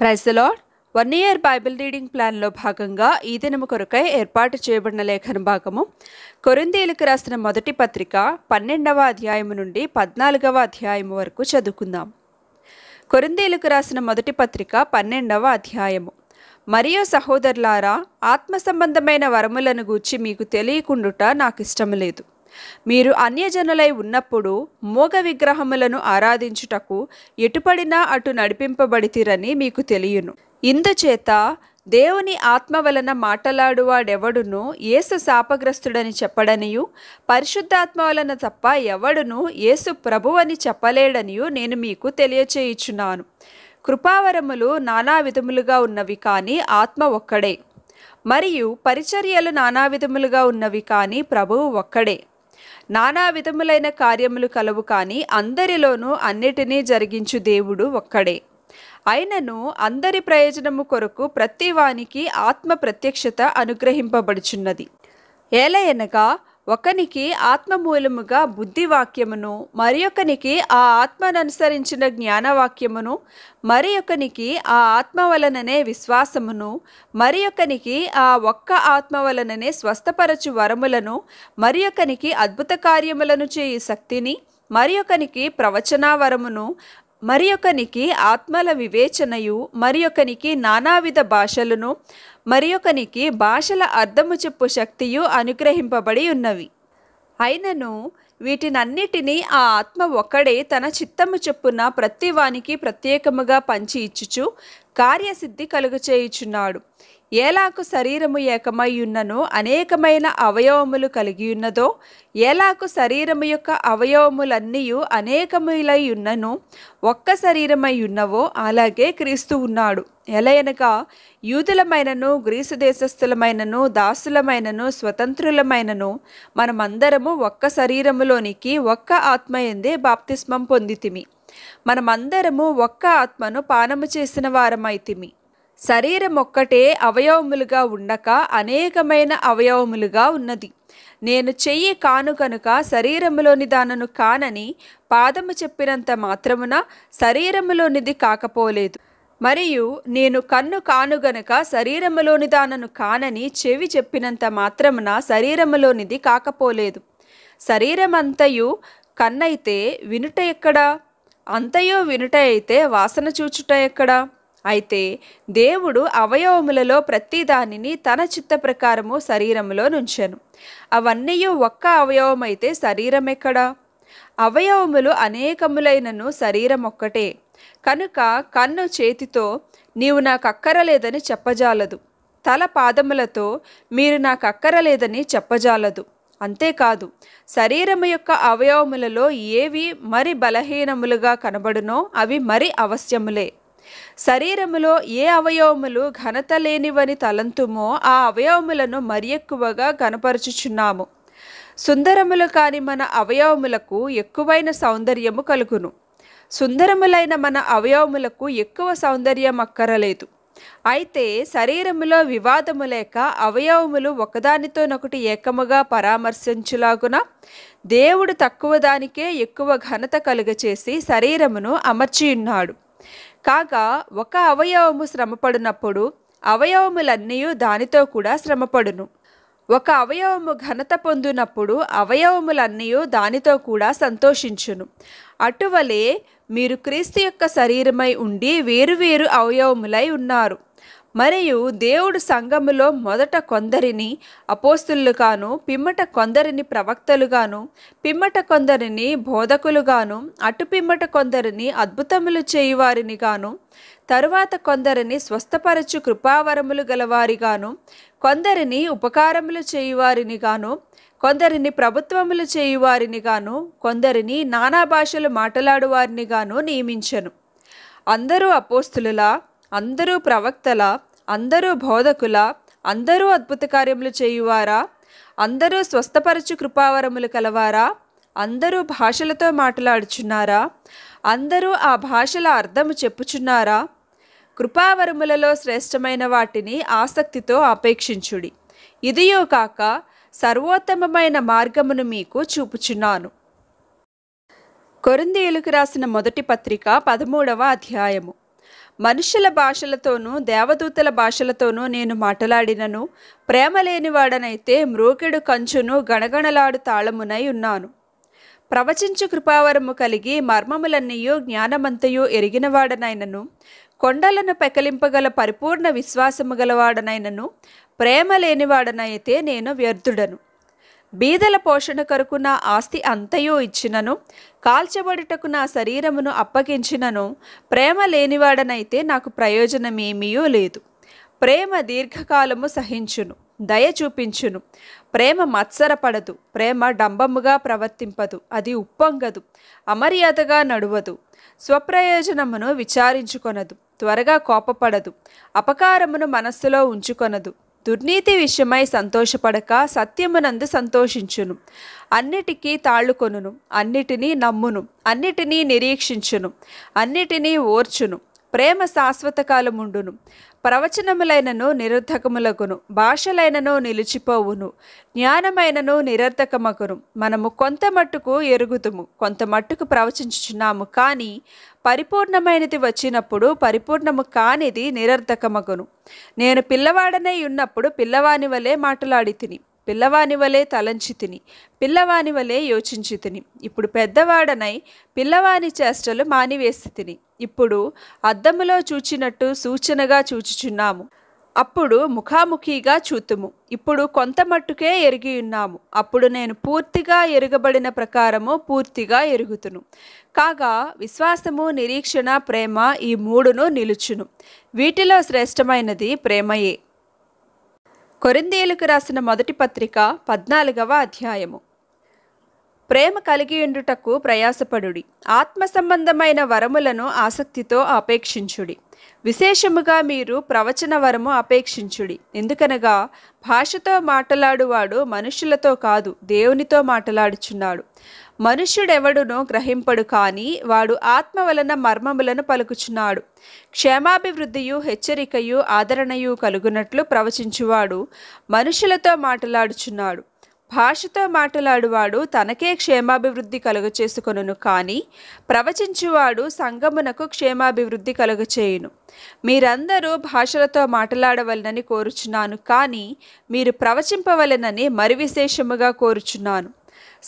ప్రైజ్లో one year Bible reading ప్లాన్లో భాగంగా ఈ దినము కొరకై ఏర్పాటు చేయబడిన లేఖన భాగము కొరిందీలకు రాసిన మొదటి పత్రిక పన్నెండవ అధ్యాయము నుండి పద్నాలుగవ అధ్యాయము వరకు చదువుకుందాం కొరిందీలకు రాసిన మొదటి పత్రిక పన్నెండవ అధ్యాయము మరియు సహోదరులారా ఆత్మ సంబంధమైన వరములను గూర్చి మీకు తెలియకుండుట నాకు ఇష్టం లేదు మీరు అన్యజనులై ఉన్నప్పుడు మోగ విగ్రహములను ఆరాధించుటకు ఎటుపడినా అటు నడిపింపబడితిరని మీకు తెలియను ఇందుచేత దేవుని ఆత్మ వలన మాటలాడువాడెవడును ఏసు శాపగ్రస్తుడని చెప్పడనియు పరిశుద్ధాత్మ వలన తప్ప ఎవడును ఏసు ప్రభువని చెప్పలేడనియు నేను మీకు తెలియచేయుచున్నాను కృపావరములు నానా విధములుగా ఉన్నవి కానీ ఆత్మ ఒక్కడే మరియు పరిచర్యలు నానా విధములుగా ఉన్నవి కానీ ప్రభువు ఒక్కడే నానా విధములైన కార్యములు కలవు కానీ అందరిలోనూ అన్నిటినీ జరిగించు దేవుడు ఒక్కడే అయినను అందరి ప్రయోజనము కొరకు ప్రతివానికి ఆత్మ ప్రత్యక్షత అనుగ్రహింపబడుచున్నది ఏలయనగా ఒకనికి ఆత్మమూలముగా బుద్ధివాక్యమును మరి ఒకనికి ఆ ఆత్మననుసరించిన జ్ఞానవాక్యమును మరి ఒకనికి ఆ ఆత్మ వలననే విశ్వాసమును మరి ఒకనికి ఆ ఒక్క ఆత్మ వలననే స్వస్థపరచు వరములను మరి ఒకనికి అద్భుత కార్యములను చేయి శక్తిని మరి ఒకనికి ప్రవచనావరమును మరియొకనికి ఆత్మల వివేచనయు మరియొకనికి నానావిధ భాషలను మరియొకనికి భాషల అర్థము చెప్పు శక్తియు అనుగ్రహింపబడి ఉన్నవి అయినను వీటినన్నిటినీ ఆ ఆత్మ ఒక్కడే తన చిత్తము చెప్పున ప్రతివానికి ప్రత్యేకముగా పంచి ఇచ్చుచు కార్యసిద్ధి కలుగచేయుచున్నాడు ఏలాకు శరీరము ఉన్నను అనేకమైన అవయవములు కలిగి ఉన్నదో ఏలాకు శరీరము యొక్క అవయవములన్నీ అనేకములై ఉన్నను ఒక్క శరీరమై ఉన్నవో అలాగే క్రీస్తు ఉన్నాడు ఎలయనగా యూదులమైనను గ్రీసు దేశస్థులమైనను దాసులమైనను స్వతంత్రులమైనను మనమందరము ఒక్క శరీరములోనికి ఒక్క ఆత్మయందే బాప్తిస్మం పొందితిమి మనమందరము ఒక్క ఆత్మను పానము చేసిన వారమైతిమి శరీరం ఒక్కటే అవయవములుగా ఉండక అనేకమైన అవయవములుగా ఉన్నది నేను చెయ్యి కాను కనుక శరీరములోని దానను కానని పాదము చెప్పినంత మాత్రమున శరీరములోనిది కాకపోలేదు మరియు నేను కన్ను కాను గనుక శరీరములోని దానను కానని చెవి చెప్పినంత మాత్రమున శరీరములోనిది కాకపోలేదు శరీరమంతయు కన్నైతే వినుట ఎక్కడా అంతయో వినుట అయితే వాసన చూచుట ఎక్కడా అయితే దేవుడు అవయవములలో ప్రతి దానిని తన చిత్త ప్రకారము శరీరములో నుంచెను అవన్నీ ఒక్క అవయవమైతే శరీరం ఎక్కడా అవయవములు అనేకములైనను శరీరం ఒక్కటే కనుక కన్ను చేతితో నీవు నాకు అక్కరలేదని చెప్పజాలదు తల పాదములతో మీరు నాకు అక్కరలేదని చెప్పజాలదు అంతేకాదు శరీరము యొక్క అవయవములలో ఏవి మరి బలహీనములుగా కనబడునో అవి మరి అవశ్యములే శరీరములో ఏ అవయవములు ఘనత లేనివని తలంతుమో ఆ అవయవములను మరి ఎక్కువగా కనపరుచుచున్నాము సుందరములు కాని మన అవయవములకు ఎక్కువైన సౌందర్యము కలుగును సుందరములైన మన అవయవములకు ఎక్కువ సౌందర్యం అక్కరలేదు అయితే శరీరములో వివాదము లేక అవయవములు ఒకదానితోనొకటి ఏకముగా పరామర్శించులాగున దేవుడు తక్కువ దానికే ఎక్కువ ఘనత కలుగచేసి శరీరమును అమర్చియున్నాడు కాగా ఒక అవయవము శ్రమపడినప్పుడు అవయవములన్నీ దానితో కూడా శ్రమపడును ఒక అవయవము ఘనత పొందినప్పుడు అవయవములన్నీ దానితో కూడా సంతోషించును అటువలే మీరు క్రీస్తు యొక్క శరీరమై ఉండి వేరువేరు అవయవములై ఉన్నారు మరియు దేవుడు సంఘములో మొదట కొందరిని అపోస్తులుగాను పిమ్మట కొందరిని ప్రవక్తలుగాను పిమ్మట కొందరిని బోధకులుగాను అటు పిమ్మట కొందరిని అద్భుతములు చేయువారిని గాను తరువాత కొందరిని స్వస్థపరచు కృపావరములు గలవారిగాను కొందరిని ఉపకారములు చేయువారిని గాను కొందరిని ప్రభుత్వములు చేయువారిని గాను కొందరిని నానా భాషలు మాట్లాడువారిని గాను నియమించను అందరూ అపోస్తులులా అందరూ ప్రవక్తల అందరూ బోధకుల అందరూ అద్భుత కార్యములు చేయువారా అందరూ స్వస్థపరచు కృపావరములు కలవారా అందరూ భాషలతో మాట్లాడుచున్నారా అందరూ ఆ భాషల అర్థము చెప్పుచున్నారా కృపావరములలో శ్రేష్టమైన వాటిని ఆసక్తితో ఆపేక్షించుడి ఇదియో కాక సర్వోత్తమమైన మార్గమును మీకు చూపుచున్నాను కొరిందేలుకు రాసిన మొదటి పత్రిక పదమూడవ అధ్యాయము మనుషుల భాషలతోనూ దేవదూతల భాషలతోనూ నేను మాట్లాడినను ప్రేమ లేనివాడనైతే మ్రోకెడు కంచును గణగణలాడు తాళమునై ఉన్నాను ప్రవచించు కృపావరము కలిగి మర్మములన్నయూ జ్ఞానమంతయు ఎరిగినవాడనైనను కొండలను పెకలింపగల పరిపూర్ణ విశ్వాసము గలవాడనైనను ప్రేమ లేనివాడనైతే నేను వ్యర్థుడను బీదల పోషణ కొరకు నా ఆస్తి అంతయో ఇచ్చినను కాల్చబడుటకు నా శరీరమును అప్పగించినను ప్రేమ లేనివాడనైతే నాకు ప్రయోజనమేమీయో లేదు ప్రేమ దీర్ఘకాలము సహించును దయ చూపించును ప్రేమ మత్సరపడదు ప్రేమ డంబముగా ప్రవర్తింపదు అది ఉప్పొంగదు అమర్యాదగా నడువదు స్వప్రయోజనమును విచారించుకొనదు త్వరగా కోపపడదు అపకారమును మనస్సులో ఉంచుకొనదు దుర్నీతి విషయమై సంతోషపడక సత్యమునందు సంతోషించును అన్నిటికీ తాళుకొనును అన్నిటినీ నమ్మును అన్నిటినీ నిరీక్షించును అన్నిటినీ ఓర్చును ప్రేమ శాశ్వతకాలముండును ప్రవచనములైనను నిరర్ధకములగును భాషలైనను నిలిచిపోవును జ్ఞానమైనను నిరర్థకమకును మనము కొంత మట్టుకు ఎరుగుతుము కొంత మట్టుకు ప్రవచించుచున్నాము కానీ పరిపూర్ణమైనది వచ్చినప్పుడు పరిపూర్ణము కానిది నిరర్థకమగును నేను పిల్లవాడనై ఉన్నప్పుడు పిల్లవాని వలె మాట్లాడి తిని పిల్లవాని వలె తలంచి తిని పిల్లవాని వలె యోచించి తిని ఇప్పుడు పెద్దవాడనై పిల్లవాని చేష్టలు మానివేసి తిని ఇప్పుడు అద్దములో చూచినట్టు సూచనగా చూచుచున్నాము అప్పుడు ముఖాముఖిగా చూతుము ఇప్పుడు కొంత మట్టుకే ఎరిగి ఉన్నాము అప్పుడు నేను పూర్తిగా ఎరగబడిన ప్రకారము పూర్తిగా ఎరుగుతును కాగా విశ్వాసము నిరీక్షణ ప్రేమ ఈ మూడును నిలుచును వీటిలో శ్రేష్టమైనది ప్రేమయే కొరిందేలకు రాసిన మొదటి పత్రిక పద్నాలుగవ అధ్యాయము ప్రేమ కలిగి ఉండుటకు ప్రయాసపడుడి ఆత్మ సంబంధమైన వరములను ఆసక్తితో అపేక్షించుడి విశేషముగా మీరు ప్రవచన వరము అపేక్షించుడి ఎందుకనగా భాషతో మాట్లాడువాడు మనుషులతో కాదు దేవునితో మాట్లాడుచున్నాడు మనుష్యుడెవడునో గ్రహింపడు కానీ వాడు ఆత్మ వలన మర్మములను పలుకుచున్నాడు క్షేమాభివృద్ధియు హెచ్చరికయు ఆదరణయు కలుగునట్లు ప్రవచించువాడు మనుషులతో మాట్లాడుచున్నాడు భాషతో మాట్లాడువాడు తనకే క్షేమాభివృద్ధి కలుగు కానీ ప్రవచించువాడు సంగమునకు క్షేమాభివృద్ధి కలుగు చేయును మీరందరూ భాషలతో మాట్లాడవలనని కోరుచున్నాను కానీ మీరు ప్రవచింపవలనని మరి విశేషముగా కోరుచున్నాను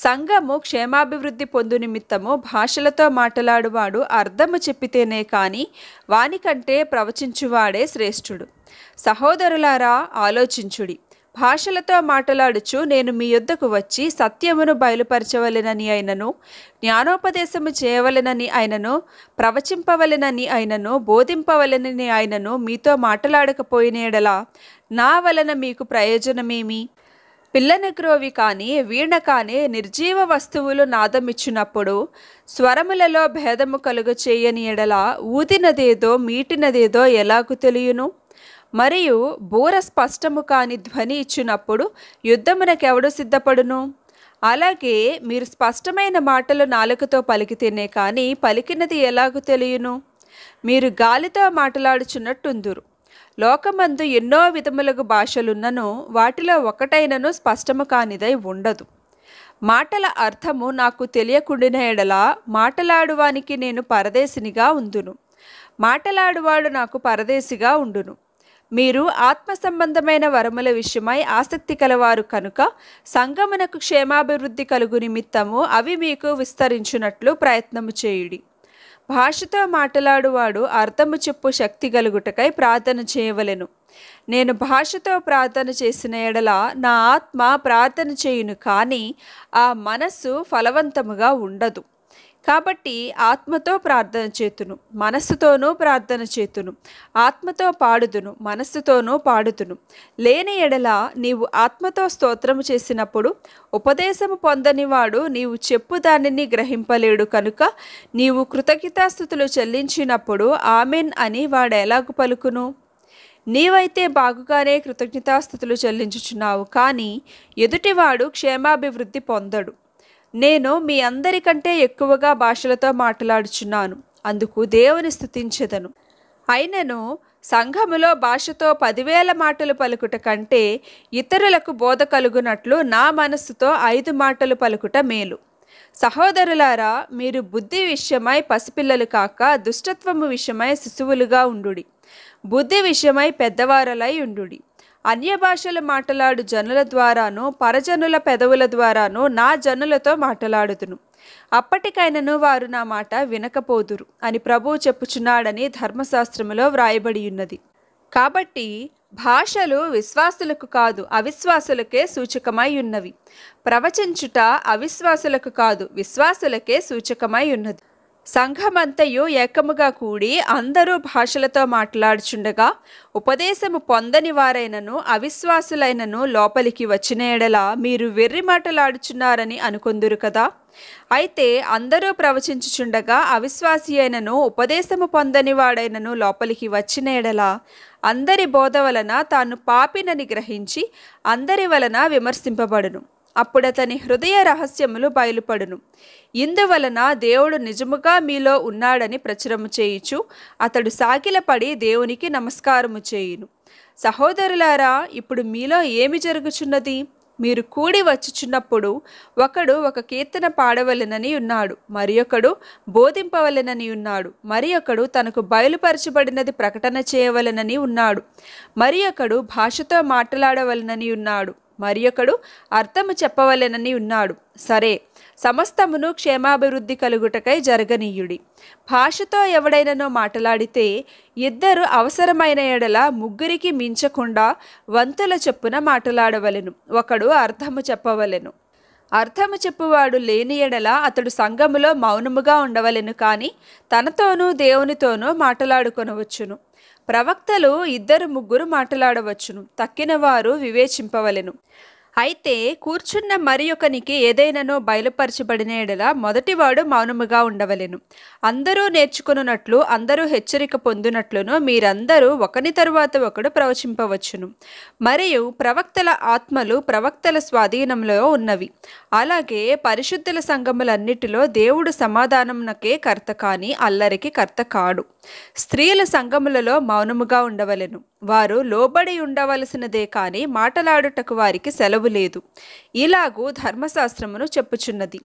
సంఘము క్షేమాభివృద్ధి పొందు నిమిత్తము భాషలతో మాట్లాడువాడు అర్థము చెప్పితేనే కానీ వానికంటే ప్రవచించువాడే శ్రేష్ఠుడు సహోదరులారా ఆలోచించుడి భాషలతో మాటలాడుచు నేను మీ యుద్ధకు వచ్చి సత్యమును బయలుపరచవలెనని అయినను జ్ఞానోపదేశము చేయవలెనని అయినను ప్రవచింపవలెనని అయినను బోధింపవలెనని అయినను మీతో మాటలాడకపోయినేడలా నా వలన మీకు ప్రయోజనమేమి పిల్లనగ్రోవి కానీ వీణ కానీ నిర్జీవ వస్తువులు నాదమిచ్చినప్పుడు స్వరములలో భేదము కలుగ చేయని ఎడల ఊదినదేదో మీటినదేదో ఎలాగు తెలియను మరియు బూర స్పష్టము కాని ధ్వని ఇచ్చినప్పుడు యుద్ధమునకెవడు సిద్ధపడును అలాగే మీరు స్పష్టమైన మాటలు నాలుకతో పలికితేనే కానీ పలికినది ఎలాగూ తెలియను మీరు గాలితో మాట్లాడుచున్నట్టుందురు లోకమందు ఎన్నో విధములకు భాషలున్నను వాటిలో ఒకటైనను స్పష్టము కానిదై ఉండదు మాటల అర్థము నాకు తెలియకుండిన ఎడల మాటలాడువానికి నేను పరదేశినిగా ఉందును మాటలాడువాడు నాకు పరదేశిగా ఉండును మీరు ఆత్మ సంబంధమైన వరముల విషయమై ఆసక్తి కలవారు కనుక సంగమునకు క్షేమాభివృద్ధి కలుగు నిమిత్తము అవి మీకు విస్తరించినట్లు ప్రయత్నము చేయుడి భాషతో మాట్లాడువాడు అర్థము చెప్పు శక్తి కలుగుటకై ప్రార్థన చేయవలెను నేను భాషతో ప్రార్థన చేసిన ఎడల నా ఆత్మ ప్రార్థన చేయును కానీ ఆ మనస్సు ఫలవంతముగా ఉండదు కాబట్టి ఆత్మతో ప్రార్థన చేతును మనస్సుతోనూ ప్రార్థన చేతును ఆత్మతో పాడుదును మనస్సుతోనూ పాడుదును లేని ఎడల నీవు ఆత్మతో స్తోత్రము చేసినప్పుడు ఉపదేశము పొందనివాడు నీవు చెప్పు దానిని గ్రహింపలేడు కనుక నీవు కృతజ్ఞతాస్థుతులు చెల్లించినప్పుడు ఆమెన్ అని వాడు ఎలాగు పలుకును నీవైతే బాగుగానే కృతజ్ఞతాస్థుతులు చెల్లించుచున్నావు కానీ ఎదుటివాడు క్షేమాభివృద్ధి పొందడు నేను మీ అందరికంటే ఎక్కువగా భాషలతో మాట్లాడుచున్నాను అందుకు దేవుని స్థుతించదను అయినను సంఘములో భాషతో పదివేల మాటలు పలుకుట కంటే ఇతరులకు బోధ కలుగునట్లు నా మనస్సుతో ఐదు మాటలు పలుకుట మేలు సహోదరులారా మీరు బుద్ధి విషయమై పసిపిల్లలు కాక దుష్టత్వము విషయమై శిశువులుగా ఉండుడి బుద్ధి విషయమై పెద్దవారలై ఉండుడి అన్య భాషలు మాట్లాడు జనుల ద్వారాను పరజనుల పెదవుల ద్వారాను నా జనులతో మాట్లాడుతును అప్పటికైనను వారు నా మాట వినకపోదురు అని ప్రభువు చెప్పుచున్నాడని ధర్మశాస్త్రములో వ్రాయబడి ఉన్నది కాబట్టి భాషలు విశ్వాసులకు కాదు అవిశ్వాసులకే సూచకమై ఉన్నవి ప్రవచించుట అవిశ్వాసులకు కాదు విశ్వాసులకే సూచకమై ఉన్నది సంఘమంతయు ఏకముగా కూడి అందరూ భాషలతో మాట్లాడుచుండగా ఉపదేశము పొందని వారైనను అవిశ్వాసులైనను లోపలికి వచ్చిన ఎడల మీరు వెర్రి మాటలాడుచున్నారని అనుకుందురు కదా అయితే అందరూ ప్రవచించుచుండగా అవిశ్వాసి అయినను ఉపదేశము పొందని వాడైనను లోపలికి వచ్చిన ఎడల అందరి బోధ వలన తాను పాపినని గ్రహించి అందరి వలన విమర్శింపబడును అప్పుడతని హృదయ రహస్యములు బయలుపడును ఇందువలన దేవుడు నిజముగా మీలో ఉన్నాడని ప్రచురము చేయుచు అతడు సాకిలపడి దేవునికి నమస్కారము చేయును సహోదరులారా ఇప్పుడు మీలో ఏమి జరుగుచున్నది మీరు కూడి వచ్చుచున్నప్పుడు ఒకడు ఒక కీర్తన పాడవలెనని ఉన్నాడు మరి ఒకడు బోధింపవలెనని ఉన్నాడు మరి ఒకడు తనకు బయలుపరచబడినది ప్రకటన చేయవలెనని ఉన్నాడు మరి ఒకడు భాషతో మాట్లాడవలెనని ఉన్నాడు మరి ఒకడు అర్థము చెప్పవలెనని ఉన్నాడు సరే సమస్తమును క్షేమాభివృద్ధి కలుగుటకై జరగనీయుడి భాషతో ఎవడైనానో మాట్లాడితే ఇద్దరు అవసరమైన ఎడల ముగ్గురికి మించకుండా వంతుల చొప్పున మాట్లాడవలెను ఒకడు అర్థము చెప్పవలెను అర్థము చెప్పువాడు లేని ఎడల అతడు సంఘములో మౌనముగా ఉండవలెను కానీ తనతోనూ దేవునితోనూ మాట్లాడుకొనవచ్చును ప్రవక్తలు ఇద్దరు ముగ్గురు మాట్లాడవచ్చును తక్కినవారు వివేచింపవలెను అయితే కూర్చున్న మరి ఒకనికి ఏదైనానో బయలుపరచబడిన మొదటివాడు మౌనముగా ఉండవలెను అందరూ నేర్చుకున్నట్లు అందరూ హెచ్చరిక పొందినట్లును మీరందరూ ఒకని తరువాత ఒకడు ప్రవచింపవచ్చును మరియు ప్రవక్తల ఆత్మలు ప్రవక్తల స్వాధీనంలో ఉన్నవి అలాగే పరిశుద్ధుల సంఘములన్నిటిలో దేవుడు సమాధానంకే కర్త కాని అల్లరికి కర్త కాడు స్త్రీల సంఘములలో మౌనముగా ఉండవలెను వారు లోబడి ఉండవలసినదే కానీ మాటలాడుటకు వారికి సెలవు లేదు ఇలాగూ ధర్మశాస్త్రమును చెప్పుచున్నది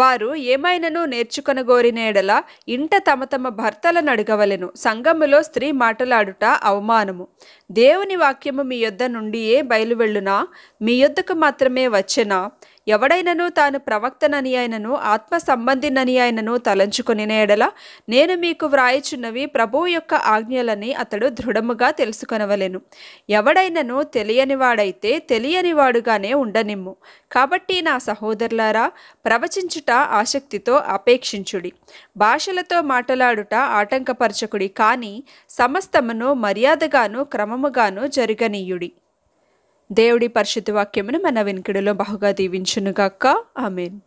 వారు ఏమైనను నేర్చుకొనగోరినేడల ఇంట తమ తమ భర్తలను అడగవలెను సంగములో స్త్రీ మాటలాడుట అవమానము దేవుని వాక్యము మీ యొద్ద నుండియే బయలువెళ్ళునా మీ యొద్దకు మాత్రమే వచ్చెనా ఎవడైనను తాను ప్రవక్తనని ఆయనను ఆత్మ సంబంధినని ఆయనను తలంచుకుని నేడల నేను మీకు వ్రాయిచున్నవి ప్రభువు యొక్క ఆజ్ఞలని అతడు దృఢముగా తెలుసుకొనవలెను ఎవడైనను తెలియనివాడైతే తెలియనివాడుగానే ఉండనిమ్ము కాబట్టి నా సహోదరులారా ప్రవచించుట ఆసక్తితో అపేక్షించుడి భాషలతో మాట్లాడుట ఆటంకపరచకుడి కానీ సమస్తమును మర్యాదగాను క్రమముగాను జరగనీయుడి దేవుడి పరిశుద్ధ వాక్యమును మన వెనుకడలో బహుగా దీవించునుగాక్క ఆమెన్